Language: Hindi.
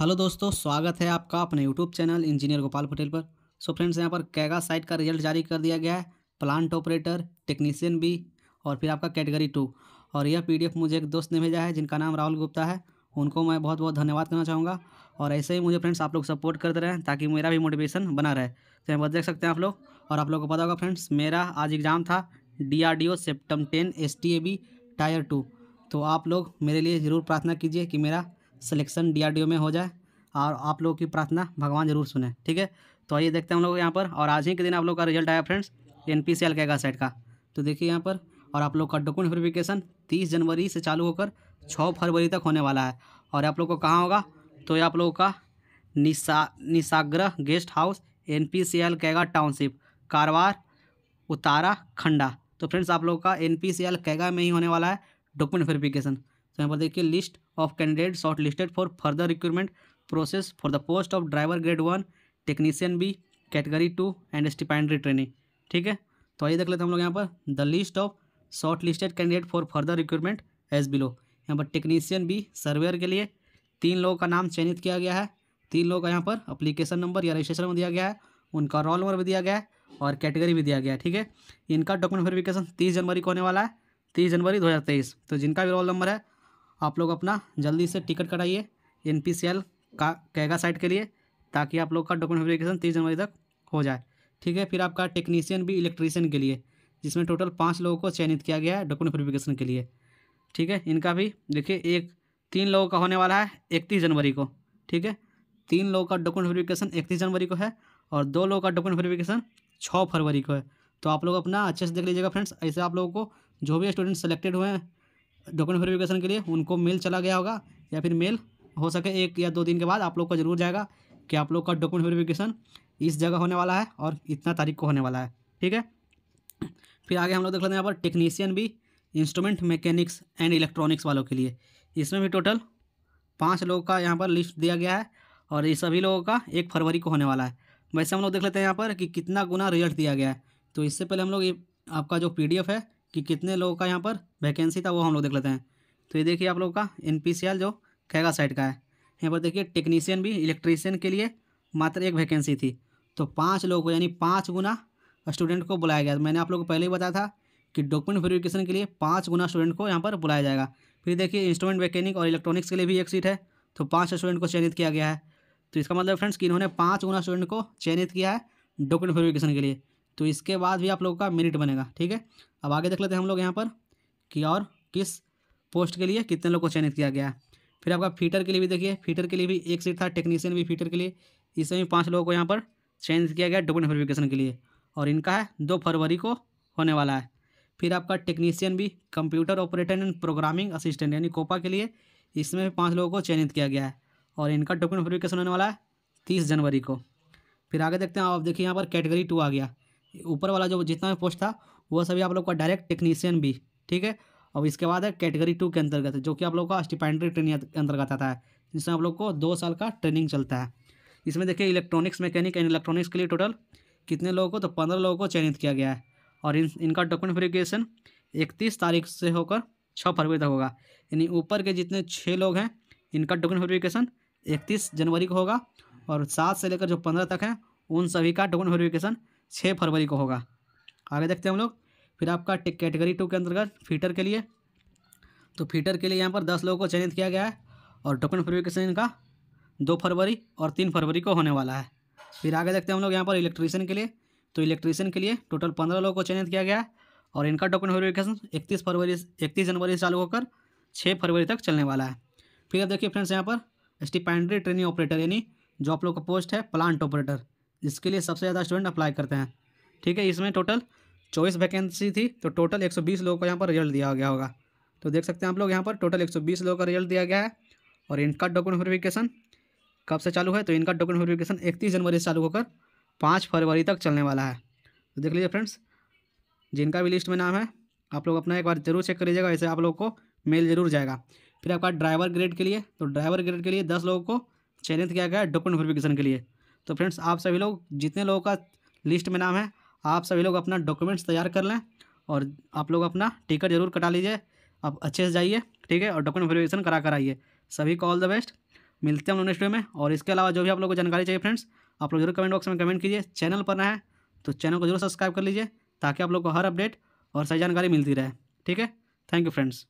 हेलो दोस्तों स्वागत है आपका अपने YouTube channel engineer Gopal Patel पर सो फ्रेंड्स यहाँ पर कैगा साइट का रिजल्ट जारी कर दिया गया है प्लांट ऑपरेटर टेक्नीशियन बी और फिर आपका कैटेगरी टू और यह पीडीएफ मुझे एक दोस्त ने भेजा है जिनका नाम राहुल गुप्ता है उनको मैं बहुत बहुत धन्यवाद करना चाहूँगा और ऐसे ही मुझे फ्रेंड्स आप लोग सपोर्ट करते रहें ताकि मेरा भी मोटिवेशन बना रहे तो यहाँ पर देख सकते हैं आप लोग और आप लोग को पता होगा फ्रेंड्स मेरा आज एग्ज़ाम था D R D O CEPTAM ten S T A B tier two तो आप लोग मेरे लिए ज़रूर प्रार्थना कीजिए कि मेरा सिलेक्शन डीआरडीओ में हो जाए और आप लोगों की प्रार्थना भगवान जरूर सुने ठीक है तो आइए देखते हैं हम लोग यहाँ पर और आज ही के दिन आप लोग का रिजल्ट आया फ्रेंड्स एन पी सी का का तो देखिए यहाँ पर और आप लोग का डॉक्यूमेंट वेरीफिकेशन तीस जनवरी से चालू होकर छः फरवरी तक होने वाला है और आप लोग को कहाँ होगा तो ये आप लोगों का निशा निशाग्रह guest house N P C L Kaiga township Karwar Uttara Kannada तो फ्रेंड्स आप लोगों का N P C L Kaiga में ही होने वाला है डॉक्यूमेंट वेरिफिकेशन यहाँ पर देखिए list of candidate shortlisted for further recruitment process for the post of driver grade one technician B category two and stipendiary training ठीक है तो आइए देख लेते हैं हम लोग यहाँ पर the list of shortlisted candidate for further recruitment as below यहाँ पर टेक्नीशियन बी सर्वेयर के लिए तीन लोगों का नाम चयनित किया गया है तीन लोगों का यहाँ पर अप्लीकेशन नंबर या रजिस्ट्रेशन नंबर दिया गया है उनका रोल नंबर भी दिया गया है और कैटेगरी भी दिया गया है ठीक है इनका डॉक्यूमेंट वेरिफिकेशन तीस जनवरी को होने वाला है तीस जनवरी दो हज़ार तेईस तो जिनका भी रोल नंबर है आप लोग अपना जल्दी से टिकट कराइए एन का कैगा साइट के लिए ताकि आप लोग का डॉक्यूमेंट वेरिफिकेशन तीस जनवरी तक हो जाए ठीक है फिर आपका टेक्नीशियन भी इलेक्ट्रीशियन के लिए जिसमें टोटल पाँच लोगों को चयनित किया गया है डॉक्यूमेंट वेरिफिकेशन के लिए ठीक है इनका भी देखिए एक तीन लोगों का होने वाला है इकतीस जनवरी को ठीक है तीन लोगों का डॉक्यूमेंट वेरिफिकेशन इकतीस जनवरी को है और दो लोगों का डॉक्यूमेंट वेरिफिकेशन छः फरवरी को है तो आप लोग अपना अच्छे से देख लीजिएगा फ्रेंड्स ऐसे आप लोगों को जो भी स्टूडेंट सेलेक्टेड हुए हैं डॉक्यूमेंट वेरिफिकेशन के लिए उनको मेल चला गया होगा या फिर मेल हो सके एक या दो दिन के बाद आप लोग का जरूर जाएगा कि आप लोग का डॉक्यूमेंट वेरिफिकेशन इस जगह होने वाला है और इतना तारीख को होने वाला है ठीक है फिर आगे हम लोग देख लेते हैं यहाँ पर टेक्नीशियन भी इंस्ट्रूमेंट मैकेनिक्स एंड इलेक्ट्रॉनिक्स वालों के लिए इसमें भी टोटल पाँच लोगों का यहाँ पर लिस्ट दिया गया है और ये सभी लोगों का एक फरवरी को होने वाला है वैसे हम लोग देख लेते हैं यहाँ पर कि कितना गुना रिजल्ट दिया गया है तो इससे पहले हम लोग ये आपका जो पी है कि कितने लोगों का यहाँ पर वैकेंसी था वो हम लोग देख लेते हैं तो ये देखिए आप लोगों का एन जो खैगा साइड का है यहाँ पर देखिए टेक्नीशियन भी इलेक्ट्रीशियन के लिए मात्र एक वैकेंसी थी तो पाँच लोगों को यानी पाँच गुना स्टूडेंट को बुलाया गया मैंने आप लोगों को पहले ही बताया था कि डॉक्यूमेंट वेरिफिकेशन के लिए पाँच गुना स्टूडेंट को यहाँ पर बुलाया जाएगा फिर देखिए इंस्ट्रूमेंट मैकेनिक और इलेक्ट्रॉनिक्स के लिए भी एक सीट है तो पाँच स्टूडेंट को चयनित किया गया है तो इसका मतलब फ्रेंड्स कि इन्होंने पाँच गुना स्टूडेंट को चयनित किया है डॉक्यूमेंट वेरिफिकेशन के लिए तो इसके बाद भी आप लोगों का मेरिट बनेगा ठीक है अब आगे देख लेते हैं हम लोग यहाँ पर कि और किस पोस्ट के लिए कितने लोग को चयनित किया गया है फिर आपका फीटर के लिए भी देखिए फीटर के लिए भी एक सीट था टेक्नीशियन भी फीटर के लिए इसमें भी पाँच लोगों को यहाँ पर चयनित किया गया डॉक्यूमेंट वेरिफिकेशन के लिए और इनका है दो फरवरी को होने वाला है फिर आपका टेक्नीशियन भी computer operator and programming assistant यानी कोपा के लिए इसमें भी पाँच लोगों को चयनित किया गया है और इनका डॉक्यूमेंट वेरिफिकेशन होने वाला है तीस जनवरी को फिर आगे देखते हैं आप देखिए यहाँ पर कैटेगरी टू आ गया ऊपर वाला जो जितना भी पोस्ट था वो सभी आप लोग का डायरेक्ट टेक्नीशियन भी ठीक है और इसके बाद है कैटेगरी टू के अंतर्गत जो कि आप लोग का स्टिपेंड्री ट्रेनिंग अंतर्गत आता है जिसमें आप लोग को दो साल का ट्रेनिंग चलता है इसमें देखिए इलेक्ट्रॉनिक्स मैकेनिक एंड इलेक्ट्रॉनिक्स के लिए टोटल कितने लोगों को तो पंद्रह लोगों को चयनित किया गया है और इन इनका डॉक्यूमेंट वेरिफिकेशन इकतीस तारीख से होकर छः फरवरी तक होगा यानी ऊपर के जितने छः लोग हैं इनका डॉक्यूमेंट वेरिफिकेशन इकतीस जनवरी को होगा और सात से लेकर जो पंद्रह तक हैं उन सभी का डॉक्यूमेंट वेरिफिकेशन छः फरवरी को होगा आगे देखते हैं हम लोग फिर आपका कैटेगरी टू के अंतर्गत फीटर के लिए तो फीटर के लिए यहाँ पर दस लोगों को चयनित किया गया है और टोकन वेरिफिकेशन इनका दो फरवरी और तीन फरवरी को होने वाला है फिर आगे देखते हैं हम लोग यहाँ पर इलेक्ट्रीशियन के लिए तो इलेक्ट्रीशियन के लिए टोटल पंद्रह लोगों को चयनित किया गया है और इनका टोकन वेरिफिकेशन इकतीस फरवरी इकतीस जनवरी से चालू होकर छः फरवरी तक चलने वाला है फिर अब देखिए फ्रेंड्स यहाँ पर स्टिपेंड्री ट्रेनिंग ऑपरेटर यानी जो आप लोग का पोस्ट है प्लांट ऑपरेटर इसके लिए सबसे ज़्यादा स्टूडेंट अप्लाई करते हैं ठीक है इसमें टोटल चौबीस वैकेंसी थी तो टोटल एक लोगों को यहाँ पर रिजल्ट दिया गया होगा तो देख सकते हैं आप लोग यहाँ पर टोटल एक लोगों का रिजल्ट दिया गया है और इनका डॉक्यूमेंट वेरिफिकेशन कब से चालू है तो इनका डॉक्यूमेंट वेरिफिकेशन इकतीस जनवरी से चालू होकर पाँच फरवरी तक चलने वाला है तो देख लीजिए फ्रेंड्स जिनका भी लिस्ट में नाम है आप लोग अपना एक बार जरूर चेक कर लीजिएगा ऐसे आप लोग को मेल जरूर जाएगा फिर आपका ड्राइवर ग्रेड के लिए तो ड्राइवर ग्रेड के लिए दस लोगों को चयनित किया गया है डॉक्यूमेंट वेरिफिकेशन के लिए तो फ्रेंड्स आप सभी लोग जितने लोगों का लिस्ट में नाम है आप सभी लोग अपना डॉक्यूमेंट्स तैयार कर लें और आप लोग अपना टिकट जरूर कटा लीजिए आप अच्छे से जाइए ठीक है और डॉक्यूमेंट वेरिफिकेशन करा कर आइए सभी को ऑल द बेस्ट मिलते हैं हम लोग नेक्स्ट वीडियो में और इसके अलावा जो भी आप लोग को जानकारी चाहिए फ्रेंड्स आप लोग जरूर कमेंट बॉक्स में कमेंट कीजिए चैनल पर ना है तो चैनल को जरूर सब्सक्राइब कर लीजिए ताकि आप लोग को हर अपडेट और सही जानकारी मिलती रहे ठीक है थैंक यू फ्रेंड्स